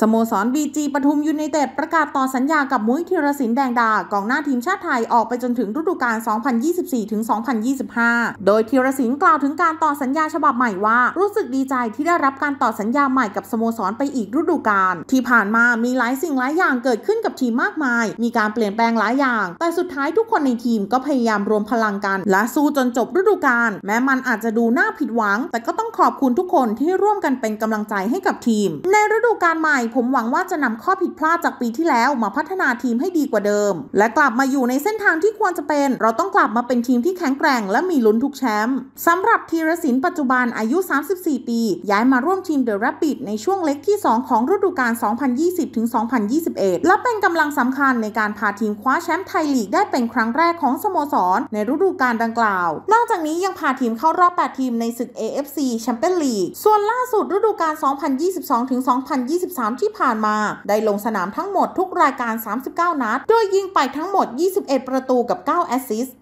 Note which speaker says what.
Speaker 1: สโมสรบีจีปทุมยูไนเต็ดประกาศต่อสัญญากับมุ้ยธีรศินแดงดากองหน้าทีมชาติไทยออกไปจนถึงฤดูกาล 2024-2025 โดยธีรศินกล่าวถึงการต่อสัญญาฉบับใหม่ว่ารู้สึกดีใจที่ได้รับการต่อสัญญาใหม่กับสโมสรไปอีกฤดูกาลที่ผ่านมามีหลายสิ่งหลายอย่างเกิดขึ้นกับทีมมากมาย มีการเปลี่ยนแปลงหลายอย่าง แต่สุดท้ายทุกคนในทีมก็พยายามรวมพลังกัน และสู้จนจบฤดูกาลแม้มันอาจจะดูน่าผิดหวัง แต่ก็ต้องขอบคุณทุกคนที่ร่วมกันเป็นกำลังใจให้กับทีม ในฤดูกาลใหม่ผมหวังว่าจะนำข้อผิดพลาดจากปีที่แล้วมาพัฒนาทีมให้ดีกว่าเดิม และกลับมาอยู่ในเส้นทางที่ควรจะเป็น เราต้องกลับมาเป็นทีมที่แข็งแกร่ง และมีลุ้นทุกแชมป์สำหรับธีรศินปัจจุบันอายุ 34 ปี ย้ายมาร่วมทีมเดอะแรปปิดในช่วงเล็กที่ 2 ของฤดูกาล 2020-2021 และเป็นกำลังสำคัญในการพาทีมคว้าแชมป์ไทยลีกได้เป็นครั้งแรกของสโมสรในฤดูกาลดังกล่าว นอกจากนี้ยังพาทีมเข้ารอบ8ทีมในศึก AFC แชมเปี้ยนลีกส่วนล่าสุดฤดูกาล 2022-2023ที่ผ่านมาได้ลงสนามทั้งหมดทุกรายการ 39 นัด โดยยิงไปทั้งหมด 21
Speaker 2: ประตูกับ 9 แอสซิสต์